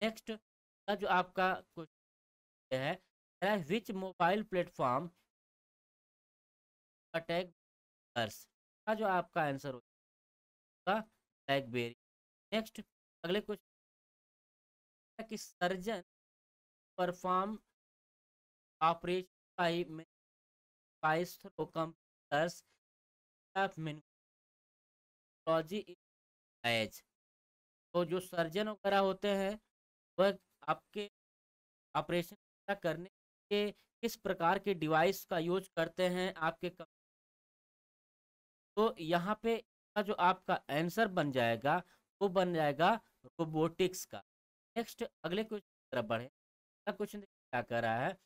नेक्स्ट का जो आपका क्वेश्चन है विच मोबाइल प्लेटफॉर्म अटैक का जो आपका आंसर होगा ब्लैकबेरी नेक्स्ट अगले क्वेश्चन कि surgeon perform operation by by computers of age तो जो सर्जन वगैरह होते हैं वह आपके ऑपरेशन करने के किस प्रकार के डिवाइस का यूज करते हैं आपके तो यहाँ पे का जो आपका आंसर बन जाएगा वो बन जाएगा रोबोटिक्स का नेक्स्ट अगले क्वेश्चन तरफ बढ़े क्वेश्चन क्या कर रहा है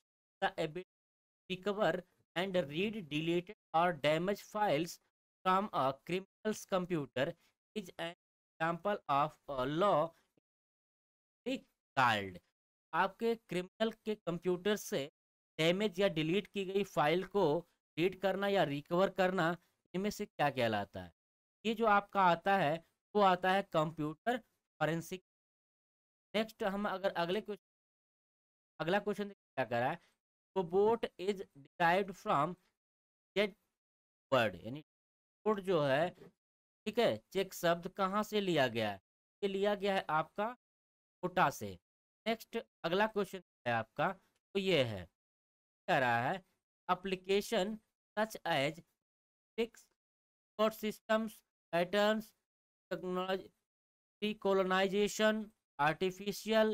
the recover and read deleted और damage files from a criminals computer is an example of law card आपके क्रिमिनल के कंप्यूटर से डैमेज या डिलीट की गई फाइल को डिलीट करना या रिकवर करना इनमें से क्या कहलाता है ये जो आपका आता है वो आता है कंप्यूटर फॉरेंसिक नेक्स्ट हम अगर अगले क्वेश्चन अगला क्वेश्चन क्या करा है robot is derived from word यानी रोबोट जो है ठीक है चेक शब्द कहाँ से लिया गया है ये लिया गया है आपका कोटा से नेक्स्ट अगला क्वेश्चन है आपका तो ये है कह रहा है अप्लीकेशन सच एज फिक्स और systems patterns recolonisation artificial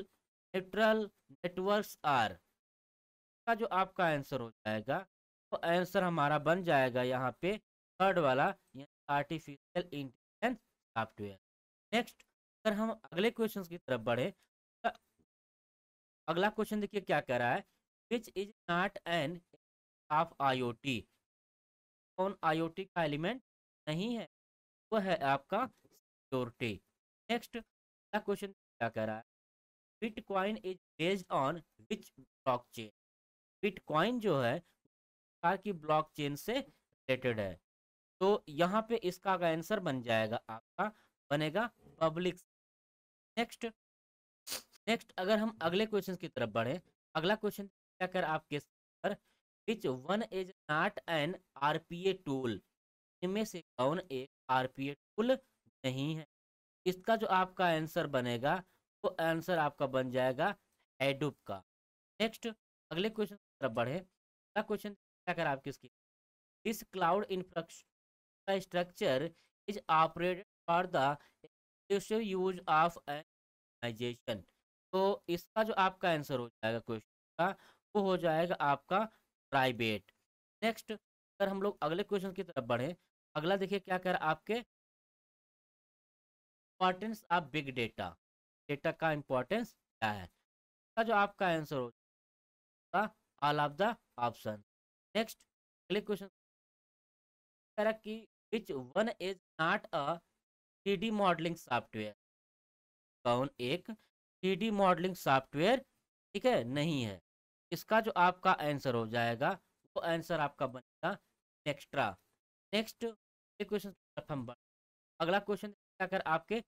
neutral networks are का जो आपका आंसर हो जाएगा तो आंसर हमारा बन जाएगा यहाँ पे थर्ड वाला आर्टिफिशियल इंटेलिजेंस सॉफ्टवेयर नेक्स्ट अगर हम अगले क्वेश्चंस की तरफ बढ़े अगला क्वेश्चन देखिए क्या कह रहा है which is not an of IoT कौन आईओटी का एलिमेंट नहीं है वो है आपका सिक्योरिटी नेक्स्ट अगला क्वेश्चन क्या कह रहा है bitcoin is based on which blockchain bitcoin जो है प्रकार की ब्लॉकचेन से रिलेटेड है तो यहाँ पे इसका आंसर बन जाएगा आपका बनेगा पब्लिक नेक्स्ट नेक्स्ट अगर हम अगले क्वेश्चन की तरफ बढ़े अगला क्वेश्चन क्या कर आप किस पर which one is not an R P A tool इनमें से कौन एक आर पी ए टूल नहीं है इसका जो आपका आंसर बनेगा वो तो आंसर आपका बन जाएगा हेडुप का नेक्स्ट अगले क्वेश्चन की तरफ बढ़े अगला क्वेश्चन क्या कर आप किसकी इस cloud infrastructure structure is operated for the use of an organisation तो इसका जो आपका आंसर हो जाएगा क्वेश्चन का वो हो जाएगा आपका प्राइवेट नेक्स्ट अगर हम लोग अगले क्वेश्चन की तरफ बढ़े अगला देखिए क्या कर आपके importance of big data data का इंपॉर्टेंस क्या है इसका जो आपका आंसर हो जाएगा all of the option next अगले क्वेश्चन रहा कि which one is not a three modelling software कौन एक थ्री मॉडलिंग सॉफ्टवेयर ठीक है नहीं है इसका जो आपका आंसर हो जाएगा वो आंसर आपका बनेगा नेक्स्ट्रा नेक्स्ट क्वेश्चन हम अगला क्वेश्चन अगर आपके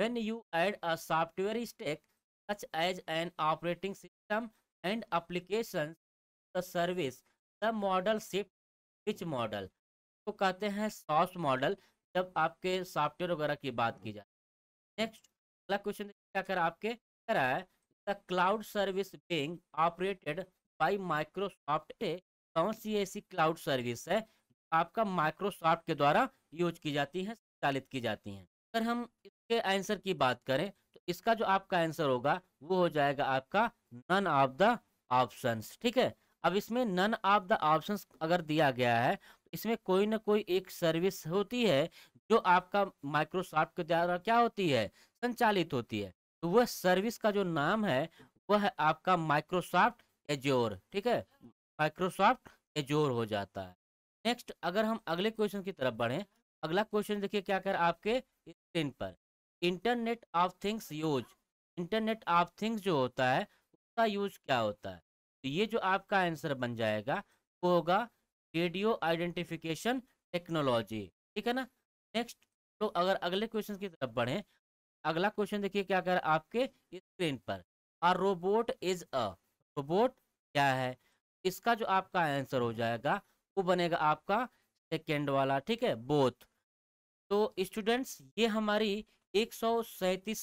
when you add a software stack such as an operating system and application the service the model shift which model तो कहते हैं सॉफ्ट मॉडल जब आपके सॉफ्टवेयर वगैरह की बात की जाए नेक्स्ट अगला क्वेश्चन क्या आपके कह रहा है the cloud service being operated by Microsoft कौन सी ऐसी क्लाउड सर्विस है आपका माइक्रोसॉफ्ट के द्वारा यूज की जाती है संचालित की जाती है अगर हम इसके आंसर की बात करें तो इसका जो आपका आंसर होगा वो हो जाएगा आपका नन ऑफ द ऑप्शन ठीक है अब इसमें नन ऑफ द ऑप्शन अगर दिया गया है तो इसमें कोई ना कोई एक सर्विस होती है जो आपका माइक्रोसॉफ्ट के द्वारा क्या होती है संचालित होती है तो वह सर्विस का जो नाम है वह है आपका माइक्रोसॉफ्ट एजोर ठीक है माइक्रोसॉफ्ट एजोर हो जाता है नेक्स्ट अगर हम अगले क्वेश्चन की तरफ बढ़ें अगला क्वेश्चन देखिए क्या कर आपके स्क्रीन पर internet of things use internet of things जो होता है उसका यूज क्या होता है तो ये जो आपका आंसर बन जाएगा वो होगा रेडियो आइडेंटिफिकेशन टेक्नोलॉजी ठीक है ना नेक्स्ट तो अगर अगले क्वेश्चन की तरफ बढ़ें अगला क्वेश्चन देखिए क्या कर आपके स्क्रीन पर a robot is a robot क्या है इसका जो आपका आंसर हो जाएगा वो बनेगा आपका सेकेंड वाला ठीक है बोथ तो स्टूडेंट्स ये हमारी एक सौ सैंतीस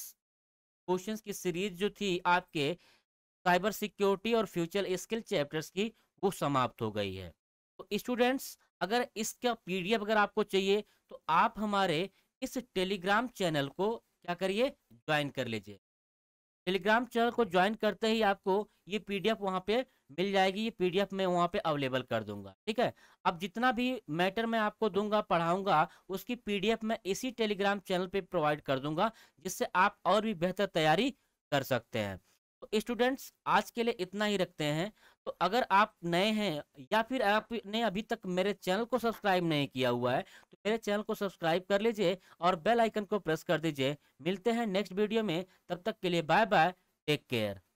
क्वेश्चन की सीरीज जो थी आपके साइबर सिक्योरिटी और फ्यूचर स्किल चैप्टर्स की वो समाप्त हो गई है तो स्टूडेंट्स अगर इसका पीडीएफ अगर आपको चाहिए तो आप हमारे इस टेलीग्राम चैनल को क्या करिए ज्वाइन कर लीजिए टेलीग्राम चैनल को ज्वाइन करते ही आपको ये पीडीएफ वहाँ पे मिल जाएगी ये पीडीएफ मैं वहाँ पे अवेलेबल कर दूंगा ठीक है अब जितना भी मैटर मैं आपको दूंगा पढ़ाऊंगा उसकी पीडीएफ मैं इसी टेलीग्राम चैनल पे प्रोवाइड कर दूंगा जिससे आप और भी बेहतर तैयारी कर सकते हैं तो स्टूडेंट्स आज के लिए इतना ही रखते हैं तो अगर आप नए हैं या फिर आपने अभी तक मेरे चैनल को सब्सक्राइब नहीं किया हुआ है तो मेरे चैनल को सब्सक्राइब कर लीजिए और बेल आइकन को प्रेस कर दीजिए मिलते हैं नेक्स्ट वीडियो में तब तक के लिए बाय बाय टेक केयर